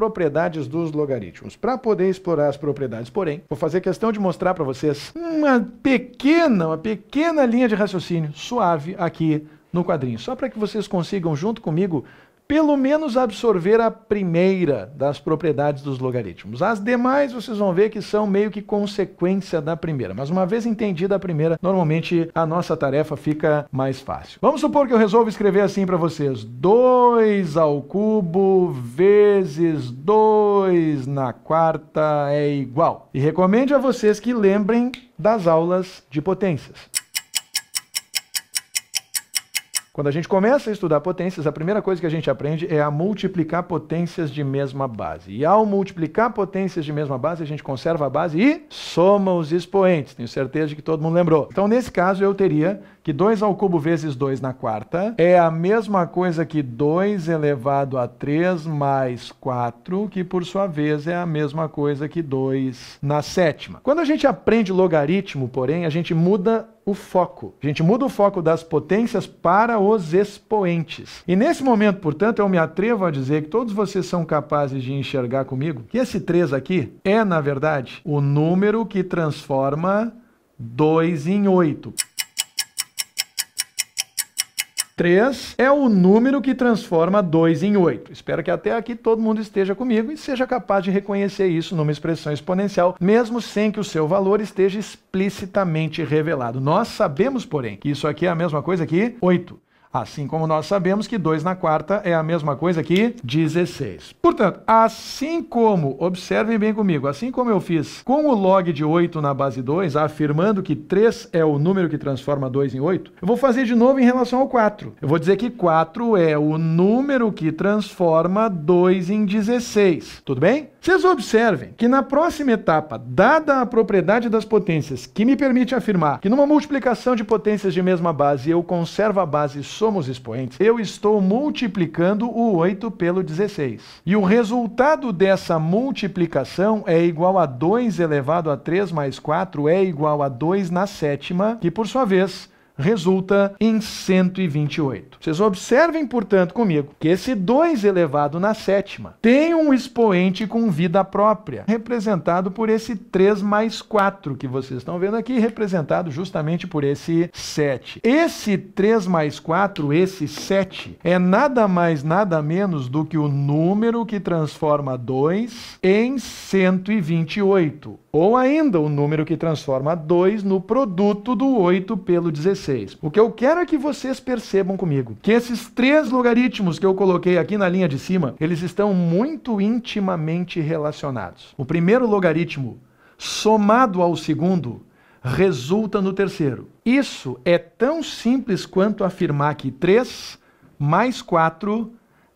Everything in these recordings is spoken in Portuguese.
propriedades dos logaritmos. Para poder explorar as propriedades, porém, vou fazer questão de mostrar para vocês uma pequena, uma pequena linha de raciocínio suave aqui no quadrinho, só para que vocês consigam, junto comigo, pelo menos absorver a primeira das propriedades dos logaritmos. As demais vocês vão ver que são meio que consequência da primeira, mas uma vez entendida a primeira, normalmente a nossa tarefa fica mais fácil. Vamos supor que eu resolvo escrever assim para vocês: 2 ao cubo vezes 2 na quarta é igual. E recomendo a vocês que lembrem das aulas de potências. Quando a gente começa a estudar potências, a primeira coisa que a gente aprende é a multiplicar potências de mesma base. E ao multiplicar potências de mesma base, a gente conserva a base e soma os expoentes. Tenho certeza de que todo mundo lembrou. Então, nesse caso, eu teria que 2 ao cubo vezes 2 na quarta é a mesma coisa que 2 elevado a 3 mais 4, que por sua vez é a mesma coisa que 2 na sétima. Quando a gente aprende logaritmo, porém, a gente muda o foco. A gente muda o foco das potências para os expoentes. E nesse momento, portanto, eu me atrevo a dizer que todos vocês são capazes de enxergar comigo que esse 3 aqui é, na verdade, o número que transforma 2 em 8. 3 é o número que transforma 2 em 8. Espero que até aqui todo mundo esteja comigo e seja capaz de reconhecer isso numa expressão exponencial, mesmo sem que o seu valor esteja explicitamente revelado. Nós sabemos, porém, que isso aqui é a mesma coisa que 8. Assim como nós sabemos que 2 na quarta é a mesma coisa que 16. Portanto, assim como, observem bem comigo, assim como eu fiz com o log de 8 na base 2, afirmando que 3 é o número que transforma 2 em 8, eu vou fazer de novo em relação ao 4. Eu vou dizer que 4 é o número que transforma 2 em 16. Tudo bem? Vocês observem que na próxima etapa, dada a propriedade das potências, que me permite afirmar que numa multiplicação de potências de mesma base eu conservo a base somos expoentes, eu estou multiplicando o 8 pelo 16. E o resultado dessa multiplicação é igual a 2 elevado a 3 mais 4 é igual a 2 na sétima, que por sua vez resulta em 128. Vocês observem, portanto, comigo, que esse 2 elevado na sétima tem um expoente com vida própria, representado por esse 3 mais 4 que vocês estão vendo aqui, representado justamente por esse 7. Esse 3 mais 4, esse 7, é nada mais, nada menos do que o número que transforma 2 em 128, ou ainda o número que transforma 2 no produto do 8 pelo 16 vocês. O que eu quero é que vocês percebam comigo que esses três logaritmos que eu coloquei aqui na linha de cima, eles estão muito intimamente relacionados. O primeiro logaritmo somado ao segundo resulta no terceiro. Isso é tão simples quanto afirmar que 3 mais 4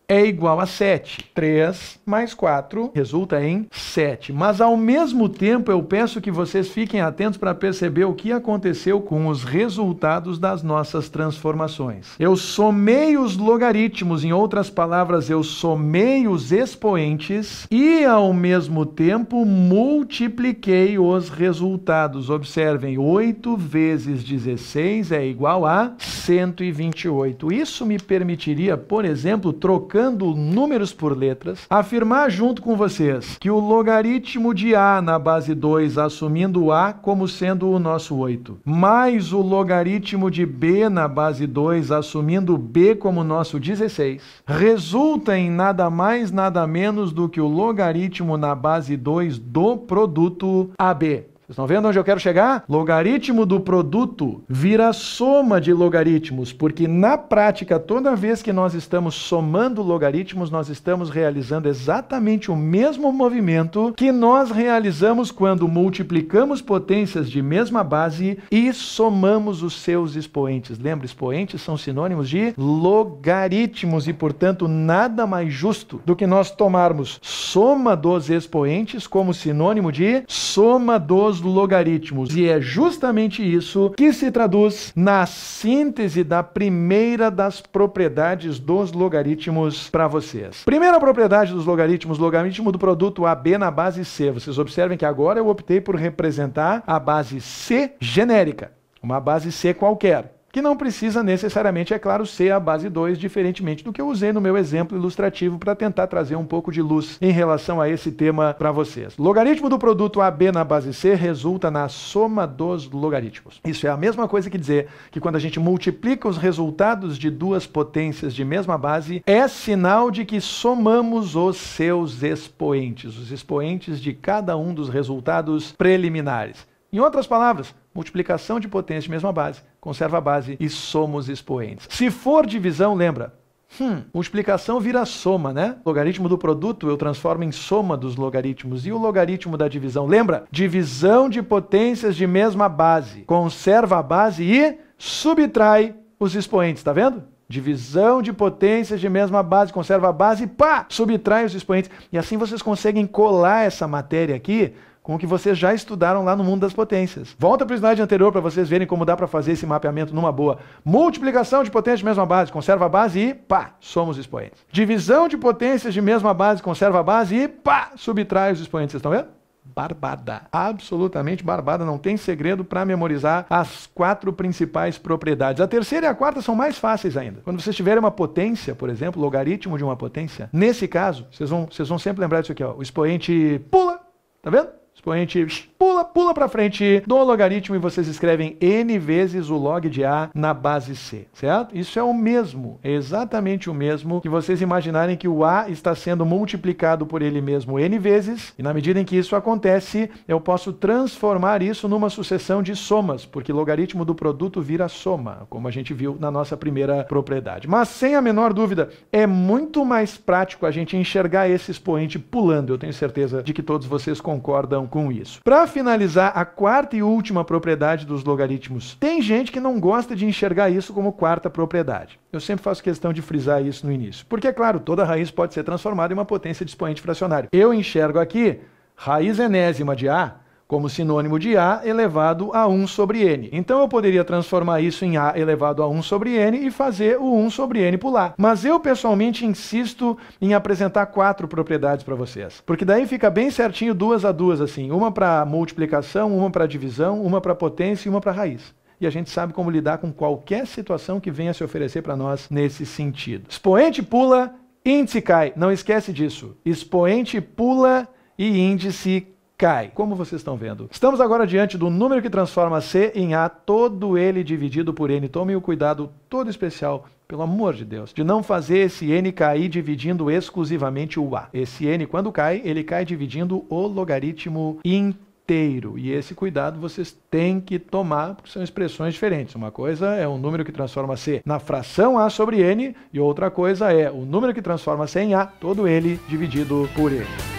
é igual a 7. 3 mais 4 resulta em 7. Mas ao mesmo tempo eu peço que vocês fiquem atentos para perceber o que aconteceu com os resultados das nossas transformações. Eu somei os logaritmos, em outras palavras, eu somei os expoentes e ao mesmo tempo multipliquei os resultados. Observem, 8 vezes 16 é igual a 128. Isso me permitiria, por exemplo, trocar trocando números por letras, afirmar junto com vocês que o logaritmo de A na base 2, assumindo A como sendo o nosso 8, mais o logaritmo de B na base 2, assumindo B como nosso 16, resulta em nada mais, nada menos do que o logaritmo na base 2 do produto AB. Vocês estão vendo onde eu quero chegar? Logaritmo do produto vira soma de logaritmos, porque na prática, toda vez que nós estamos somando logaritmos, nós estamos realizando exatamente o mesmo movimento que nós realizamos quando multiplicamos potências de mesma base e somamos os seus expoentes. Lembra, expoentes são sinônimos de logaritmos e, portanto, nada mais justo do que nós tomarmos soma dos expoentes como sinônimo de soma dos dos logaritmos. E é justamente isso que se traduz na síntese da primeira das propriedades dos logaritmos para vocês. Primeira propriedade dos logaritmos, logaritmo do produto AB na base C. Vocês observem que agora eu optei por representar a base C genérica, uma base C qualquer que não precisa necessariamente, é claro, ser a base 2, diferentemente do que eu usei no meu exemplo ilustrativo para tentar trazer um pouco de luz em relação a esse tema para vocês. Logaritmo do produto AB na base C resulta na soma dos logaritmos. Isso é a mesma coisa que dizer que quando a gente multiplica os resultados de duas potências de mesma base, é sinal de que somamos os seus expoentes, os expoentes de cada um dos resultados preliminares. Em outras palavras, multiplicação de potência de mesma base, conserva a base e somos expoentes. Se for divisão, lembra, Hum, multiplicação vira soma, né? Logaritmo do produto eu transformo em soma dos logaritmos. E o logaritmo da divisão? Lembra? Divisão de potências de mesma base. Conserva a base e subtrai os expoentes, tá vendo? Divisão de potências de mesma base, conserva a base e pá! Subtrai os expoentes. E assim vocês conseguem colar essa matéria aqui com o que vocês já estudaram lá no mundo das potências. Volta para o slide anterior para vocês verem como dá para fazer esse mapeamento numa boa. Multiplicação de potências de mesma base, conserva a base e pá, somos expoentes. Divisão de potências de mesma base, conserva a base e pá, subtrai os expoentes. Vocês estão vendo? barbada. Absolutamente barbada, não tem segredo para memorizar as quatro principais propriedades. A terceira e a quarta são mais fáceis ainda. Quando vocês tiverem uma potência, por exemplo, logaritmo de uma potência, nesse caso, vocês vão, vocês vão sempre lembrar disso aqui, ó. O expoente pula, tá vendo? expoente pula, pula para frente do logaritmo e vocês escrevem n vezes o log de A na base C, certo? Isso é o mesmo, é exatamente o mesmo que vocês imaginarem que o A está sendo multiplicado por ele mesmo n vezes, e na medida em que isso acontece, eu posso transformar isso numa sucessão de somas, porque logaritmo do produto vira soma, como a gente viu na nossa primeira propriedade. Mas sem a menor dúvida, é muito mais prático a gente enxergar esse expoente pulando. Eu tenho certeza de que todos vocês concordam com isso. Para finalizar, a quarta e última propriedade dos logaritmos. Tem gente que não gosta de enxergar isso como quarta propriedade. Eu sempre faço questão de frisar isso no início. Porque, é claro, toda raiz pode ser transformada em uma potência de expoente fracionário. Eu enxergo aqui raiz enésima de A como sinônimo de A elevado a 1 sobre N. Então eu poderia transformar isso em A elevado a 1 sobre N e fazer o 1 sobre N pular. Mas eu pessoalmente insisto em apresentar quatro propriedades para vocês, porque daí fica bem certinho duas a duas assim, uma para multiplicação, uma para divisão, uma para potência e uma para raiz e a gente sabe como lidar com qualquer situação que venha se oferecer para nós nesse sentido. Expoente pula, índice cai. Não esquece disso. Expoente pula e índice cai, como vocês estão vendo. Estamos agora diante do número que transforma C em A, todo ele dividido por N. Tomem o cuidado todo especial, pelo amor de Deus, de não fazer esse N cair dividindo exclusivamente o A. Esse N, quando cai, ele cai dividindo o logaritmo inteiro. E esse cuidado vocês têm que tomar, porque são expressões diferentes. Uma coisa é um número que transforma C na fração A sobre N, e outra coisa é o número que transforma C em A, todo ele dividido por N.